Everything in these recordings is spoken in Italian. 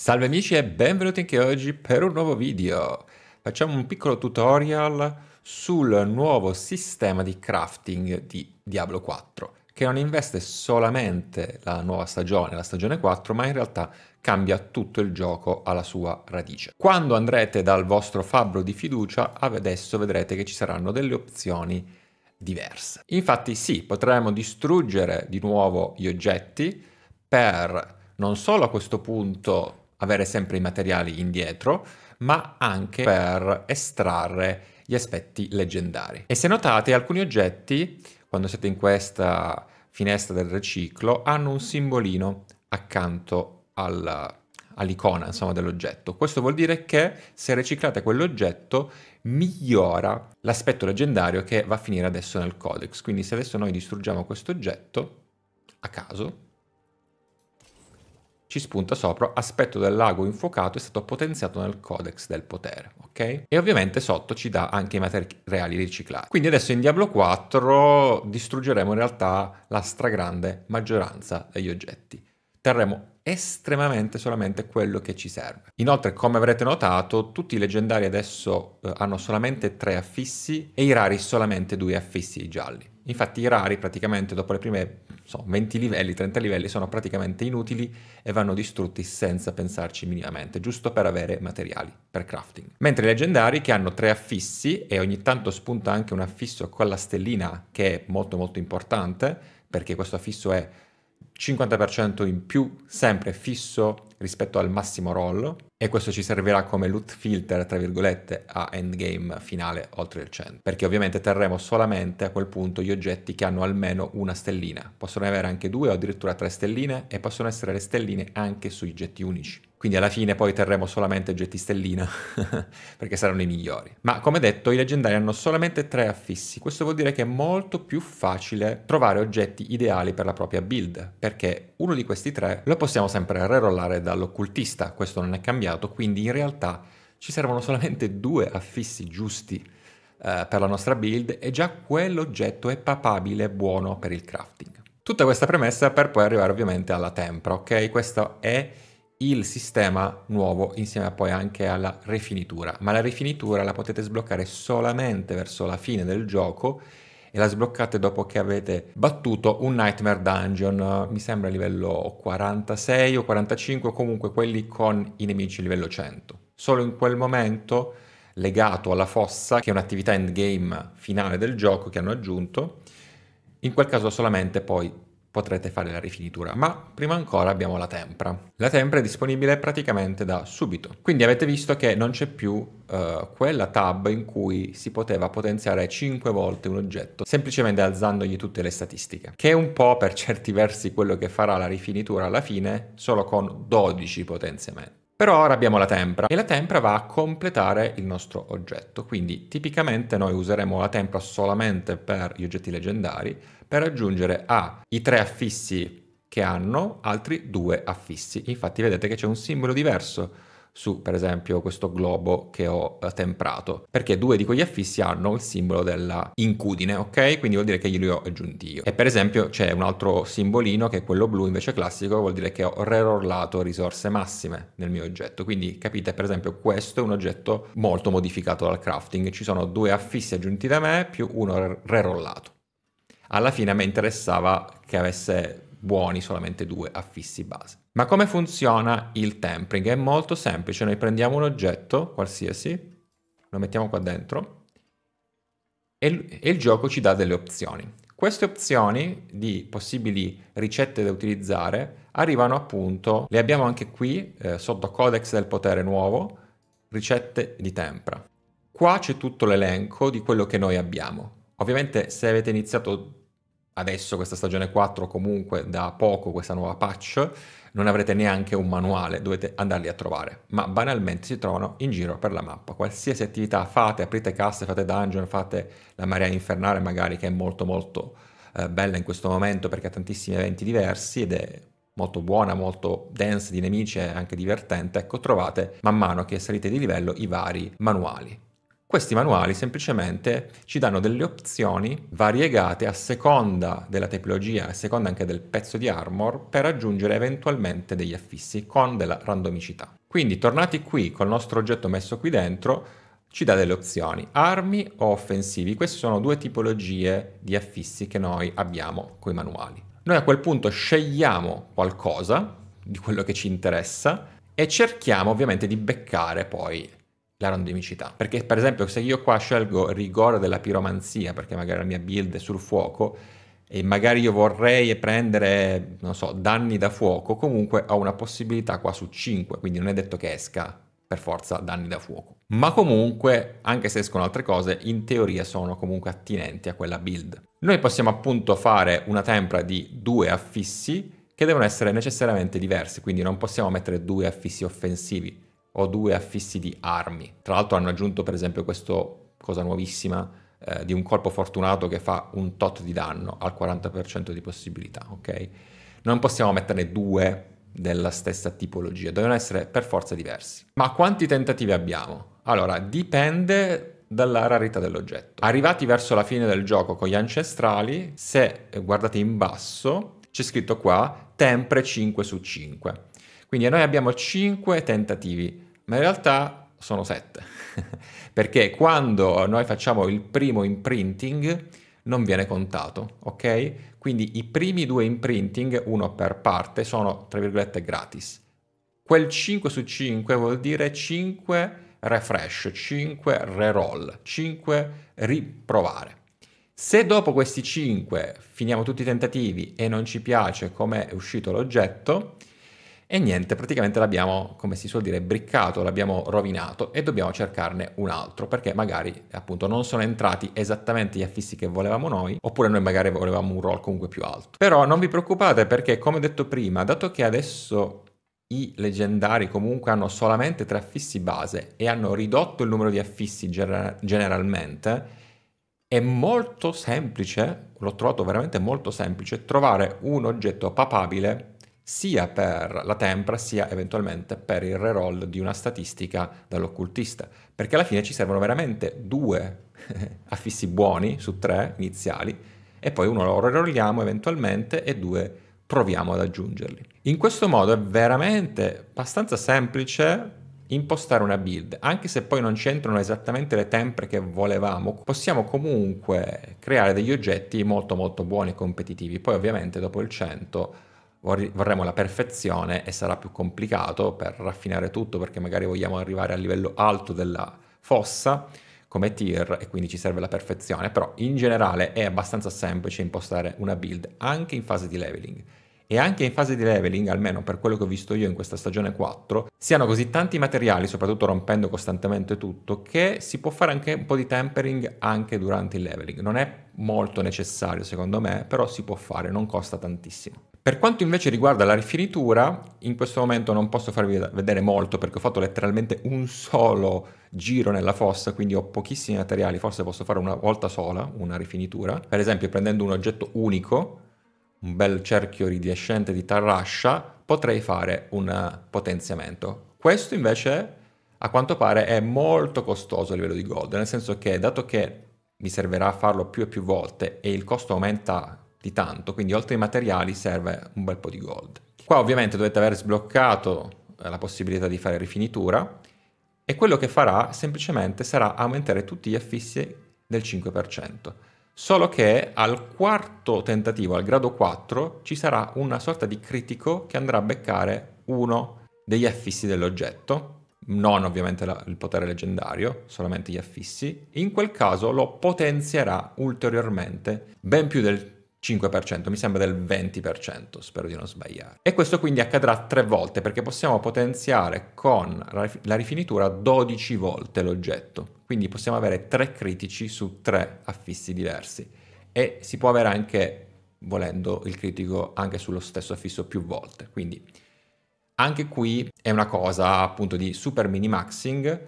Salve amici e benvenuti anche oggi per un nuovo video. Facciamo un piccolo tutorial sul nuovo sistema di crafting di Diablo 4 che non investe solamente la nuova stagione, la stagione 4, ma in realtà cambia tutto il gioco alla sua radice. Quando andrete dal vostro fabbro di fiducia, adesso vedrete che ci saranno delle opzioni diverse. Infatti sì, potremo distruggere di nuovo gli oggetti per non solo a questo punto avere sempre i materiali indietro, ma anche per estrarre gli aspetti leggendari. E se notate alcuni oggetti, quando siete in questa finestra del riciclo, hanno un simbolino accanto al, all'icona insomma, dell'oggetto. Questo vuol dire che se riciclate quell'oggetto migliora l'aspetto leggendario che va a finire adesso nel codex. Quindi se adesso noi distruggiamo questo oggetto a caso, ci spunta sopra aspetto del lago infuocato è stato potenziato nel codex del potere, ok? E ovviamente sotto ci dà anche i materiali riciclati. Quindi adesso in Diablo 4 distruggeremo in realtà la stragrande maggioranza degli oggetti. Terremo estremamente solamente quello che ci serve. Inoltre, come avrete notato, tutti i leggendari adesso eh, hanno solamente tre affissi e i rari solamente due affissi gialli. Infatti i rari praticamente dopo le prime so, 20 livelli, 30 livelli sono praticamente inutili e vanno distrutti senza pensarci minimamente, giusto per avere materiali per crafting. Mentre i leggendari che hanno tre affissi e ogni tanto spunta anche un affisso con la stellina che è molto molto importante perché questo affisso è 50% in più sempre fisso rispetto al massimo roll e questo ci servirà come loot filter, tra virgolette, a endgame finale oltre il 100, perché ovviamente terremo solamente a quel punto gli oggetti che hanno almeno una stellina, possono avere anche due o addirittura tre stelline e possono essere le stelline anche sui getti unici quindi alla fine poi terremo solamente stellina perché saranno i migliori. Ma come detto, i leggendari hanno solamente tre affissi, questo vuol dire che è molto più facile trovare oggetti ideali per la propria build, perché uno di questi tre lo possiamo sempre rerollare dall'occultista, questo non è cambiato, quindi in realtà ci servono solamente due affissi giusti eh, per la nostra build e già quell'oggetto è papabile e buono per il crafting. Tutta questa premessa per poi arrivare ovviamente alla tempra, ok? Questo è il sistema nuovo insieme poi anche alla rifinitura, ma la rifinitura la potete sbloccare solamente verso la fine del gioco e la sbloccate dopo che avete battuto un Nightmare Dungeon, mi sembra a livello 46 o 45, comunque quelli con i nemici a livello 100. Solo in quel momento, legato alla fossa, che è un'attività endgame finale del gioco che hanno aggiunto, in quel caso solamente poi potrete fare la rifinitura, ma prima ancora abbiamo la tempra. La tempra è disponibile praticamente da subito, quindi avete visto che non c'è più uh, quella tab in cui si poteva potenziare 5 volte un oggetto semplicemente alzandogli tutte le statistiche, che è un po' per certi versi quello che farà la rifinitura alla fine, solo con 12 potenziamenti. Però ora abbiamo la tempra e la tempra va a completare il nostro oggetto, quindi tipicamente noi useremo la tempra solamente per gli oggetti leggendari per aggiungere ai tre affissi che hanno altri due affissi. Infatti vedete che c'è un simbolo diverso su per esempio questo globo che ho temprato perché due di quegli affissi hanno il simbolo della incudine ok quindi vuol dire che glieli ho aggiunti io e per esempio c'è un altro simbolino che è quello blu invece classico vuol dire che ho rerollato risorse massime nel mio oggetto quindi capite per esempio questo è un oggetto molto modificato dal crafting ci sono due affissi aggiunti da me più uno rerollato alla fine a me interessava che avesse buoni solamente due affissi base. Ma come funziona il tempering? È molto semplice, noi prendiamo un oggetto qualsiasi, lo mettiamo qua dentro e, e il gioco ci dà delle opzioni. Queste opzioni di possibili ricette da utilizzare arrivano appunto, le abbiamo anche qui eh, sotto Codex del Potere Nuovo, ricette di tempra. Qua c'è tutto l'elenco di quello che noi abbiamo. Ovviamente se avete iniziato adesso questa stagione 4 comunque da poco questa nuova patch non avrete neanche un manuale, dovete andarli a trovare, ma banalmente si trovano in giro per la mappa. Qualsiasi attività fate, aprite casse, fate dungeon, fate la marea infernale magari che è molto molto eh, bella in questo momento perché ha tantissimi eventi diversi ed è molto buona, molto dense di nemici e anche divertente, ecco trovate man mano che salite di livello i vari manuali. Questi manuali semplicemente ci danno delle opzioni variegate a seconda della tipologia, a seconda anche del pezzo di armor, per aggiungere eventualmente degli affissi con della randomicità. Quindi tornati qui col nostro oggetto messo qui dentro, ci dà delle opzioni, armi o offensivi. Queste sono due tipologie di affissi che noi abbiamo con i manuali. Noi a quel punto scegliamo qualcosa di quello che ci interessa e cerchiamo ovviamente di beccare poi la randomicità. Perché per esempio se io qua scelgo rigore della piromanzia, perché magari la mia build è sul fuoco, e magari io vorrei prendere, non so, danni da fuoco, comunque ho una possibilità qua su 5, quindi non è detto che esca per forza danni da fuoco. Ma comunque, anche se escono altre cose, in teoria sono comunque attinenti a quella build. Noi possiamo appunto fare una tempra di due affissi che devono essere necessariamente diversi, quindi non possiamo mettere due affissi offensivi o due affissi di armi. Tra l'altro hanno aggiunto per esempio questa cosa nuovissima eh, di un colpo fortunato che fa un tot di danno al 40% di possibilità, ok? Non possiamo metterne due della stessa tipologia, devono essere per forza diversi. Ma quanti tentativi abbiamo? Allora, dipende dalla rarità dell'oggetto. Arrivati verso la fine del gioco con gli ancestrali, se eh, guardate in basso, c'è scritto qua tempre 5 su 5. Quindi noi abbiamo 5 tentativi ma in realtà sono sette, perché quando noi facciamo il primo imprinting non viene contato, ok? Quindi i primi due imprinting, uno per parte, sono tra virgolette gratis. Quel 5 su 5 vuol dire 5 refresh, 5 reroll, 5 riprovare. Se dopo questi 5 finiamo tutti i tentativi e non ci piace come è uscito l'oggetto, e niente, praticamente l'abbiamo, come si suol dire, briccato, l'abbiamo rovinato e dobbiamo cercarne un altro perché magari appunto non sono entrati esattamente gli affissi che volevamo noi oppure noi magari volevamo un roll comunque più alto. Però non vi preoccupate perché come detto prima, dato che adesso i leggendari comunque hanno solamente tre affissi base e hanno ridotto il numero di affissi gener- generalmente, è molto semplice, l'ho trovato veramente molto semplice, trovare un oggetto papabile sia per la tempra sia eventualmente per il reroll di una statistica dall'occultista, perché alla fine ci servono veramente due affissi buoni su tre iniziali e poi uno lo rerolliamo eventualmente e due proviamo ad aggiungerli. In questo modo è veramente abbastanza semplice impostare una build, anche se poi non c'entrano esattamente le tempre che volevamo, possiamo comunque creare degli oggetti molto molto buoni e competitivi, poi ovviamente dopo il 100 vorremmo la perfezione e sarà più complicato per raffinare tutto perché magari vogliamo arrivare al livello alto della fossa come tier e quindi ci serve la perfezione, però in generale è abbastanza semplice impostare una build anche in fase di leveling. E anche in fase di leveling, almeno per quello che ho visto io in questa stagione 4, siano così tanti materiali, soprattutto rompendo costantemente tutto, che si può fare anche un po' di tempering anche durante il leveling. Non è molto necessario secondo me, però si può fare, non costa tantissimo. Per quanto invece riguarda la rifinitura, in questo momento non posso farvi vedere molto perché ho fatto letteralmente un solo giro nella fossa, quindi ho pochissimi materiali, forse posso fare una volta sola una rifinitura. Per esempio prendendo un oggetto unico, un bel cerchio ridescente di tarrascia, potrei fare un potenziamento. Questo invece a quanto pare è molto costoso a livello di gold, nel senso che dato che mi servirà a farlo più e più volte e il costo aumenta di tanto, quindi oltre ai materiali serve un bel po' di gold. Qua ovviamente dovete aver sbloccato eh, la possibilità di fare rifinitura e quello che farà semplicemente sarà aumentare tutti gli affissi del 5%, solo che al quarto tentativo, al grado 4, ci sarà una sorta di critico che andrà a beccare uno degli affissi dell'oggetto, non ovviamente la, il potere leggendario, solamente gli affissi, in quel caso lo potenzierà ulteriormente ben più del 5%, mi sembra del 20%, spero di non sbagliare. E questo quindi accadrà tre volte perché possiamo potenziare con la rifinitura 12 volte l'oggetto. Quindi possiamo avere tre critici su tre affissi diversi e si può avere anche volendo il critico anche sullo stesso affisso più volte. Quindi anche qui è una cosa appunto di super minimaxing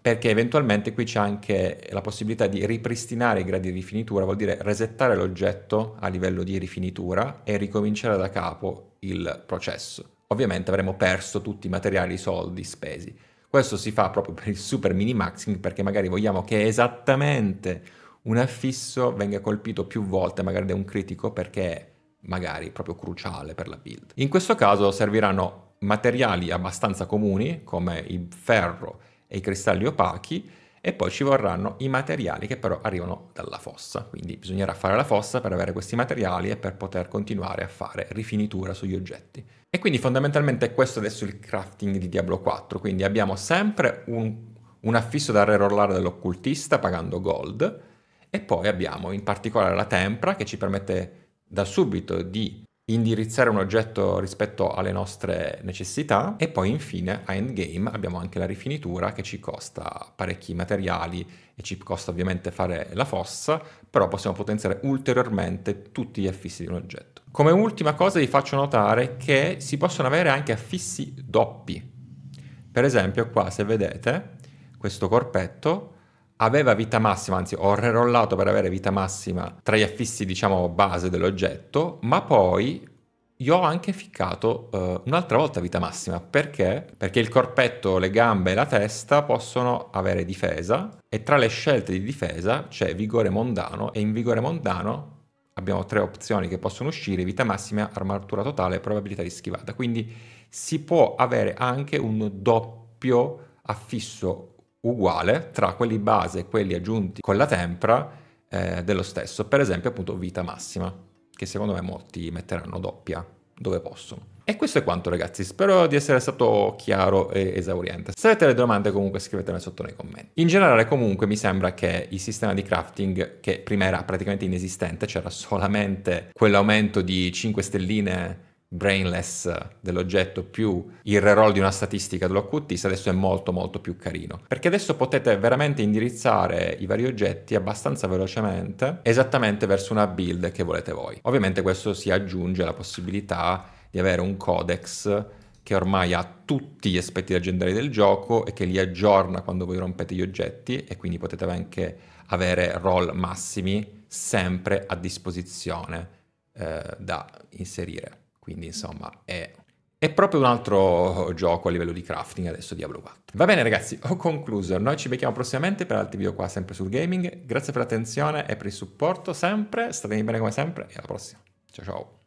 perché eventualmente qui c'è anche la possibilità di ripristinare i gradi di rifinitura, vuol dire resettare l'oggetto a livello di rifinitura e ricominciare da capo il processo. Ovviamente avremo perso tutti i materiali, i soldi spesi. Questo si fa proprio per il super minimaxing perché magari vogliamo che esattamente un affisso venga colpito più volte magari da un critico perché è magari proprio cruciale per la build. In questo caso serviranno materiali abbastanza comuni come il ferro, e i cristalli opachi e poi ci vorranno i materiali che però arrivano dalla fossa, quindi bisognerà fare la fossa per avere questi materiali e per poter continuare a fare rifinitura sugli oggetti. E quindi fondamentalmente è questo adesso il crafting di Diablo 4, quindi abbiamo sempre un, un affisso da rerollare dell'occultista pagando gold e poi abbiamo in particolare la tempra che ci permette da subito di indirizzare un oggetto rispetto alle nostre necessità e poi infine a endgame abbiamo anche la rifinitura che ci costa parecchi materiali e ci costa ovviamente fare la fossa, però possiamo potenziare ulteriormente tutti gli affissi di un oggetto. Come ultima cosa vi faccio notare che si possono avere anche affissi doppi. Per esempio qua se vedete questo corpetto aveva vita massima, anzi ho rerollato per avere vita massima tra gli affissi diciamo base dell'oggetto, ma poi io ho anche ficcato uh, un'altra volta vita massima. Perché? Perché il corpetto, le gambe e la testa possono avere difesa e tra le scelte di difesa c'è vigore mondano e in vigore mondano abbiamo tre opzioni che possono uscire, vita massima, armatura totale e probabilità di schivata. Quindi si può avere anche un doppio affisso uguale tra quelli base e quelli aggiunti con la tempra eh, dello stesso, per esempio appunto vita massima, che secondo me molti metteranno doppia dove possono. E questo è quanto ragazzi, spero di essere stato chiaro e esauriente. Se avete delle domande comunque scrivetele sotto nei commenti. In generale comunque mi sembra che il sistema di crafting, che prima era praticamente inesistente, c'era solamente quell'aumento di 5 stelline brainless dell'oggetto più il reroll di una statistica dell'OQTIS adesso è molto molto più carino perché adesso potete veramente indirizzare i vari oggetti abbastanza velocemente esattamente verso una build che volete voi ovviamente questo si aggiunge alla possibilità di avere un codex che ormai ha tutti gli aspetti leggendari del gioco e che li aggiorna quando voi rompete gli oggetti e quindi potete anche avere roll massimi sempre a disposizione eh, da inserire. Quindi insomma è è proprio un altro gioco a livello di crafting adesso Diablo 4. Va bene ragazzi, ho concluso. Noi ci becchiamo prossimamente per altri video qua sempre sul gaming. Grazie per l'attenzione e per il supporto sempre. Statemi bene come sempre e alla prossima. Ciao ciao.